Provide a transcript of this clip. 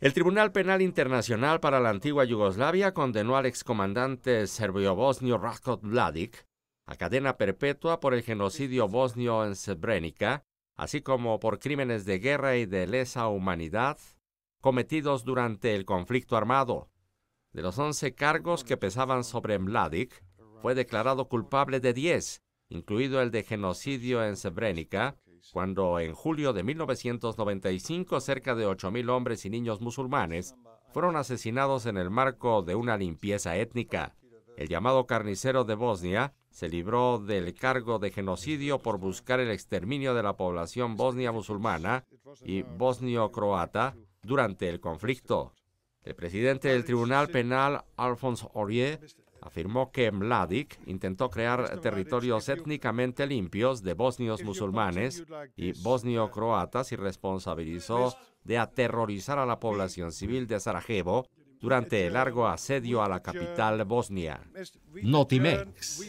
El Tribunal Penal Internacional para la Antigua Yugoslavia condenó al excomandante serbio-bosnio Ratko Mladic a cadena perpetua por el genocidio bosnio en Srebrenica, así como por crímenes de guerra y de lesa humanidad cometidos durante el conflicto armado. De los 11 cargos que pesaban sobre Mladic, fue declarado culpable de 10, incluido el de genocidio en Srebrenica, cuando en julio de 1995 cerca de 8.000 hombres y niños musulmanes fueron asesinados en el marco de una limpieza étnica. El llamado carnicero de Bosnia se libró del cargo de genocidio por buscar el exterminio de la población bosnia musulmana y bosnio-croata durante el conflicto. El presidente del Tribunal Penal, Alphonse Aurier, afirmó que Mladic intentó crear territorios étnicamente limpios de bosnios musulmanes y bosnio-croatas y responsabilizó de aterrorizar a la población civil de Sarajevo durante el largo asedio a la capital bosnia. Notimex.